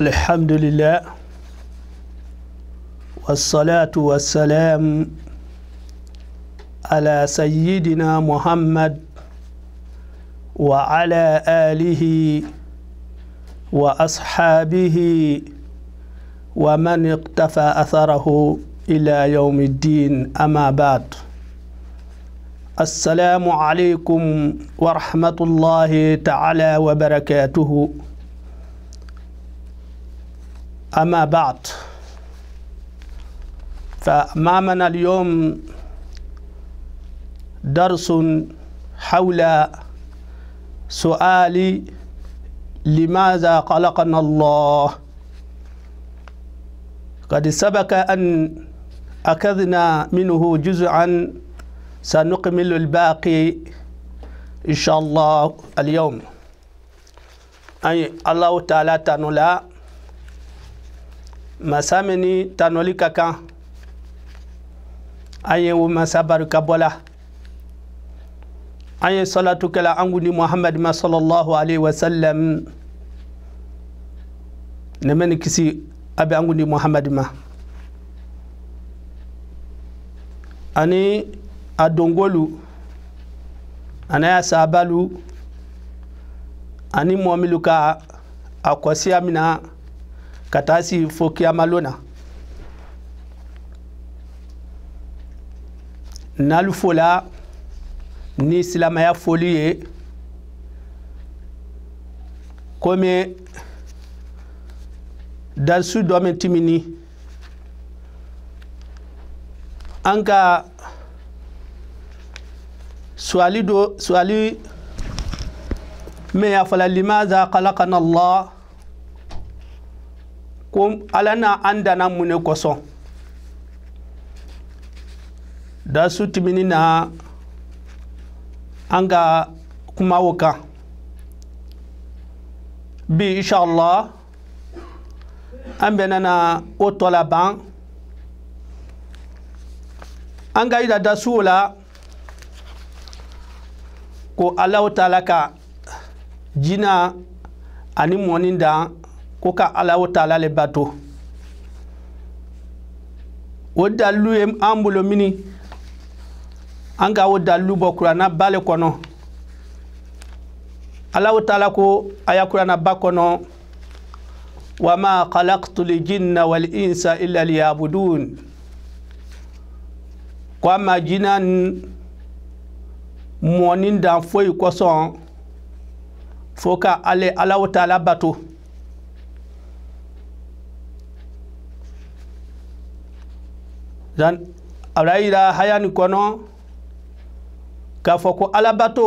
الحمد لله والصلاة والسلام على سيدنا محمد وعلى آله وأصحابه ومن اقتفى أثره إلى يوم الدين أما بعد السلام عليكم ورحمة الله تعالى وبركاته أما بعد فأمامنا اليوم درس حول سؤال لماذا خلقنا الله قد سبق أن أخذنا منه جزءا سنكمل الباقي إن شاء الله اليوم أي الله تعالى تنولا ما تنولي كاكا أي ومسابر كبولا an ye salatu kɛla an gundi muhamad ma salallahu alaihi wasallam nɛmɛ ni kisi a bɛ an gundi muhamad ma ani a dongolu ani a sabalu ani mɔɔ minnu ka a kɔsiya min na ka taa si fo kiyamalon na n'alu fo la ni silamaya foli ye komi darisu dɔ min timini an ka suali do suali min y'a fɔla limaza kalakana allah ko ala na an danna mun ne kosɔn darisu timini na an ka kumaw kan bi inshallah an bɛnna na o tɔ la ban an ka yira dasuw ko alaw taala ka jina ani mɔni dan ko ka alaw taala le bato o dalilu ye an bolo mini an ka o dalilu bɔ kuranna ba le kɔnɔ alahu taala ko a ya kuranna ba kɔnɔ wama khalaqtu ljinna walinsa illa liyabudun ko a ma jina mɔni dan foyi kɔsɔn fo ka ale alahu taala bato dan a yira haya nin kɔnɔ k'a fɔ ko alabato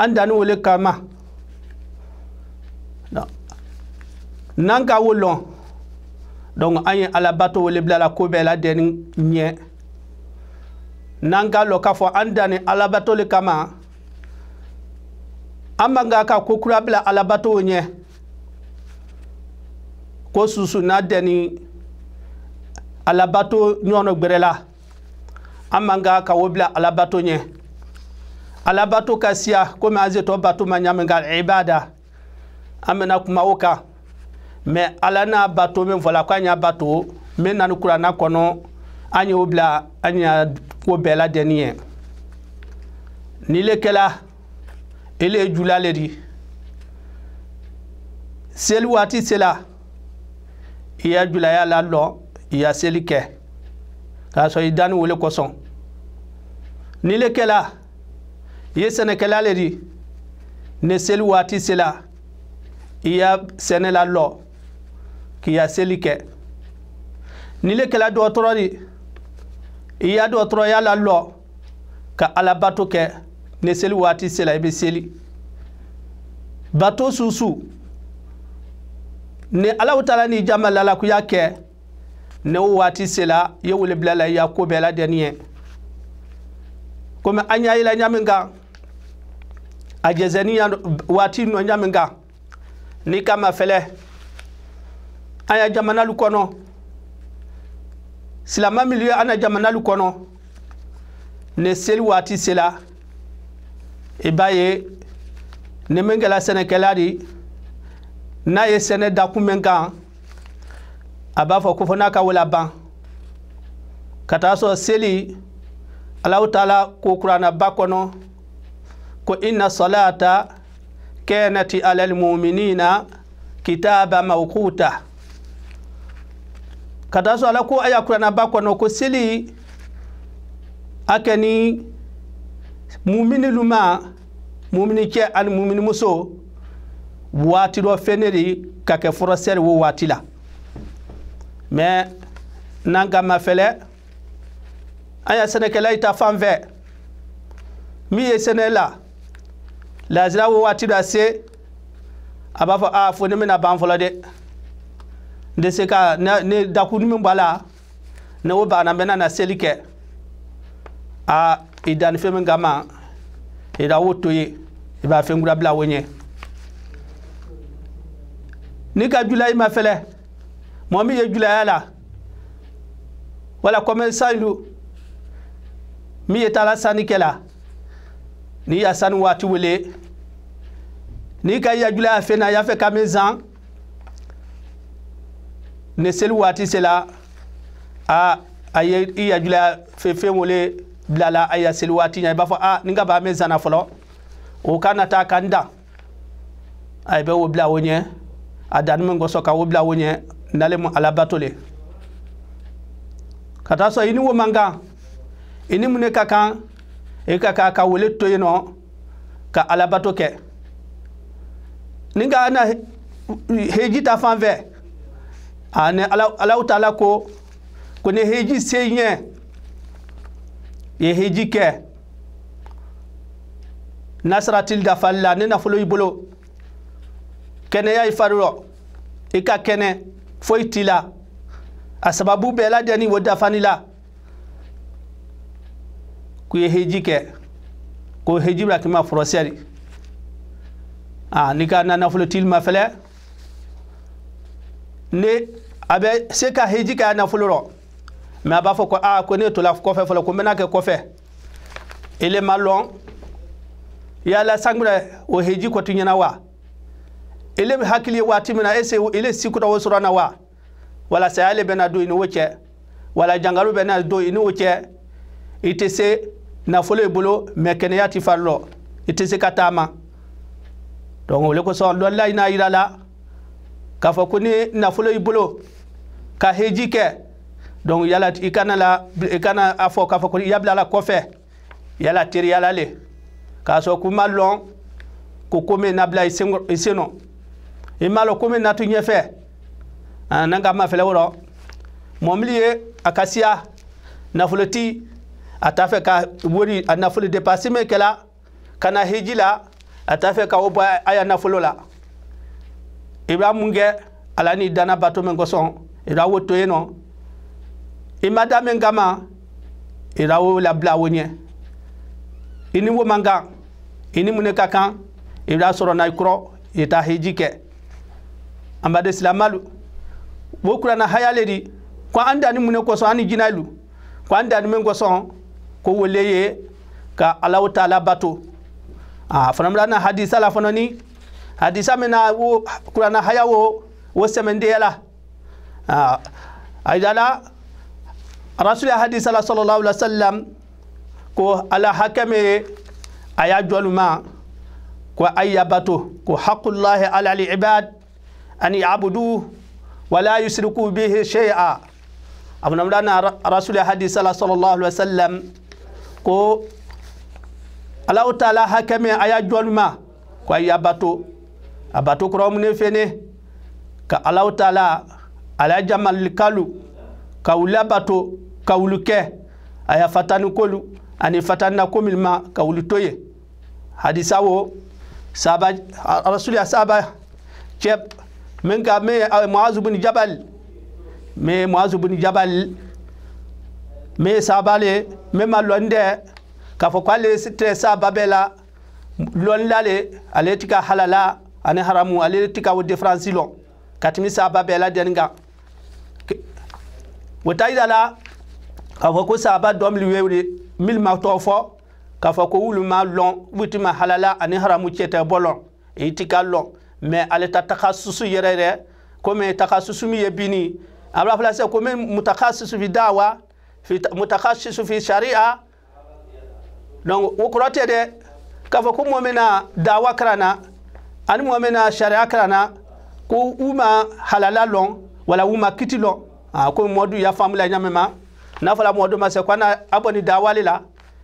an danni o le kama n'an ka o lɔn donc an ye alabato o le la ko bɛɛ la dɛni ɲɛ n'an ka lɔn k'a fɔ an danni alabato le kama an man ka ka ko bila alabato ɲɛ ko susu n'a dɛni alabato ɲɔgɔn dɔ gbɛrɛ la an man ka ka alabato ɲɛ alabato ka siya komi an zetɔ bato ma ɲami ka ibada an bɛna kuma o kan ala n'a bato min fɔla ko an y'a bato min na ni kuranna kɔnɔ an y'o bila an y'a ko bɛɛ ni le kɛla ele ye jula le di seli waati sela i ya la lɔ i seli ke k'a sɔrɔ i dani wele ni le kɛla i ye sɛnɛkɛla le di ne seli waati sela i y'a sɛnɛ la lɔ k'i ya seli kɛ ni le kɛla dɔgɔtɔrɔ di i y'a dɔgɔtɔrɔya la lɔ ka bato kɛ ne seli waati sela i bɛ seli bato susu ni alaw taara ni jama lala k'u y'a kɛ ne waati sela i ye wele bila la i y'a ko bɛɛ ladɛnni ye komi an yayi la ɲamin kan a jɛsɛni ya waati nɔ ɲamin kan ni kama fɛlɛ an ya jamanalu kɔnɔ silama milieu an na jamanalu kɔnɔ ne seli waati sela i b'a ye ni min kɛla sɛnɛkɛla di n'a ye sɛnɛ dakun min kan a b'a fɔ ko fɔ n'a ka wala ban ka taa sɔrɔ seli alaw taala ko ba kɔnɔ ko inna salata kanati ala almuminina kitaba mawkuta ka taa ala ko aya kurana ba kɔnɔ ko seli akeni kɛ ni mumini luma mumini cɛ ani mumini muso waati dɔ fɛnɛ de ka kɛ wo waati la mɛ n'an ma fɛlɛ Aya y'a sɛnɛkɛla ta mi fɛ ye sɛnɛ la lazira wo waati dɔ a se a b'a fɔ a fo ne bɛna ban fɔlɔ dɛ n se ka ne dakuru min b'a la ne o banna n na na seli kɛ a i danni fɛn min kama i ye i b'a fɛn kura bila o ɲɛ ni ka julayi ma fɛlɛ mɔgɔ min ye julaya la wala kɔmɛnsan don mi ye taara sannikɛla n'i ya sanni waati wele n'i ka yajula ya fɛn na y'a fɛ ka min san ne seli waati sela a a ye i yajula fɛn fɛn wele bila a ya seli waati ɲɛ i b'a fɔ a nin ka ban min sanna fɔlɔ o ka na taa ka n dan a bɛ o bila o ɲɛ a danni min kɔsɔn ka o bila o ɲɛ n'ale mu alabato le ka taa sɔrɔ i ni o man kan ini mu ne ka kan e i ka kan ka wele to yen nɔ ka alabato kɛ ni ka na heji ta fan fɛ ani alaw ta la ko ko ni heji se ɲɛ ye heji kɛ nasaratil dafali la ni nafolo y'i bolo kɛnɛya i fari rɔ i e ka kɛnɛ foyi t'i la a sababu bɛɛ ladɛnni o dafani la k'u ye heji kɛ ko heji bɛ k'i ma fɔrɔsɛri n'i ka til ma fɛlɛ ne a bɛ se ka heji kɛ a nafolo rɔ mɛ a b'a fɔ ko aa ko ne tola kɔfɛ fɔlɔ ko n bɛna kɛ kɔfɛ ele ma lɔn yala sangbɛrɛ o heji kɔ ti ɲɛna wa ele bɛ hakili ye waati min na ese ele si kura o sɔrɔ na wa wala saya le bɛ don i ni o cɛ wala jangaru bɛ na don i ni o cɛ i tɛ se. nafolo i bolo mɛ kɛnɛya ti fari lɔ e i tɛ se ka taama donc o le kosɔn lɔlilayi n'a yira la k'a fɔ ko ni nafolo i bolo ka heji kɛ donc yala i kana la i kana a fɔ k'a fɔ ko i yabila la kɔfɛ yala teriya la le k'a sɔrɔ k'i ma lɔn ko ko min na bila i sen nɔ i ma lɔn ko min na to ɲɛfɛ a nan ka mafɛlɛ wɔrɔ mɔmili ye a ka siya nafolo ti a t'a fɛ ka wari a nafolo depasi min kɛla ka na hiji la a t'a fɛ ka o bɔ a ya nafolo la i b'a mun kɛ ala n'i danna bato min kosɔn i b'a wo to yen nɔ i ma da min kama i b'a wo labila wo ɲɛ i ni wo man kan i ni mun de ka kan i b'a sɔrɔ n'a kɔrɔ i t'a hiji kɛ an silamalu wo kuranna haya le di ko an danni mun de kosɔn an ni jinɛ lu ko an danni min kosɔn كوليي ليه كا الله تعالى باتو اه فنمرانا حديثا لا فنوني حديثا منا و قرانا حياو وسمن ديلا اه ايدالا رسول الله صلى الله عليه وسلم كو على حكم ايا جولما كو ايا باتو كو حق الله على العباد ان يعبدوه ولا يشركوا به شيئا ابن عمران رسول الله صلى الله عليه وسلم ko alahu taala hakɛmɛ a y'a jɔluma ko a y'a bato a bato ne fene ka alahu taala ala jamalikalu ka wuli a bato ka wuli kɛ a y'a fatani kolu ani fatani na ko ma ka wuli to ye hadisa wo saba rasuli ya sahaba cɛ min ka min eh, muazu bin jabal min muazu bin jabal me sabale le me ma londe k'a fɔ k'ale tɛ saba bɛɛ la lɔnda le ale ti ka halala ani haramu ale ti ka o diferansi lɔn ka tɛmɛ saba bɛɛ la dɛnni kan o ta yira la k'a fɔ ko saba dɔ mili weele mili ma tɔ fɔ k'a fɔ ko wulu ma lɔn wulu ma halala ani haramu cɛ tɛ bɔ lɔn i e ti ka lɔn mɛ ale ta taga susu yɛrɛ yɛrɛ komi taga susu min ye bi ni a b'a fɔ la sisan komi mutaka susu bi da wa. mutahasisu fi sharia donc wokurotede kafo ku momena dawa krana ani momena sharia krana ku uma halala lon wala uma kiti lon a ah, ko modu ya famula nyamema na fala modu ma se kwana aboni dawa lila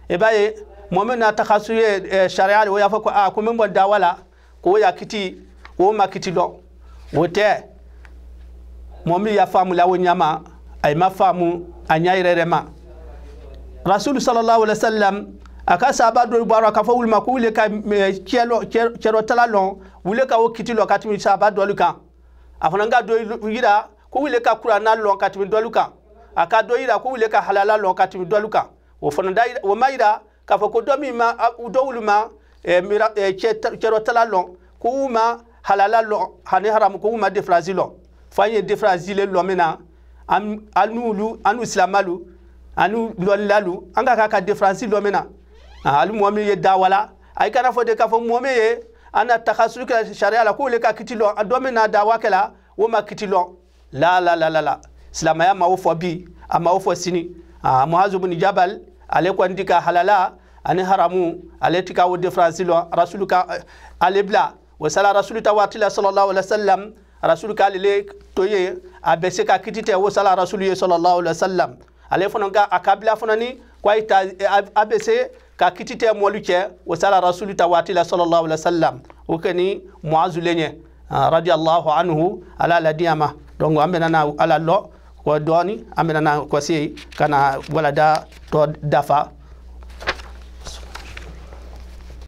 e baye momena takhasu ye e, sharia wo ya fa ko a ah, ko membo la ko ya kiti wo ma kiti lon wote momi ya famula wo nyama a ma faamu eh, a ɲa yɛrɛrɛma rasulu salallahu alai wasallam aka saba sahaba dɔ bɔra ka fɔ wuli ma eh, ko wuli ka cɛrɔ tala lɔn wuli ka o kiti ka tɛmɛ sahaba dɔlu kan a fana ka yira ko wuli ka kurana lɔn ka tɛmɛ dɔlu kan a ka yira ko wuli ka halala lɔn ka tɛmɛ dɔlu kan o fana da o ma k'a fɔ ko dɔ min ma dɔ wuli ma cɛrɔ tala lɔn ko wuli halala lɔn ani haramu ko wuli ma defaransi lɔn fo an ye defaransi anu lu anu silamalu anu lɔlilalu an ka k'a ka diferansi dɔ min ye dawala a yi kana fɔ de k'a fɔ mɔgɔ min ye an na taga suru kɛ sariya la ka kiti lɔn dɔ min ma kiti la la la la la silamaya ma o bi a ma sini aa muhazu bin jabal ale kɔni ti halala ani haramu ale ti ka o diferansi lɔn rasulu ale bila wasala rasulu ta waati la sɔlɔlɔ wa rasulu k'ale le toye a bɛ se ka kiti tɛ wo sala rasulu ye sallallahu alaihi wasallam ale fana ka a kabila fana ni ko ta e, a bɛ se ka kiti tɛ mɔlu cɛ wo sala rasulu ta waati la sallallahu alaihi wasallam o kɛ ni muazu le ɲɛ radiyallahu anhu ala la diya ma donc an bɛna na ala lɔ kɔ dɔɔni an bɛna na kɔ se ka na walada tɔ dafa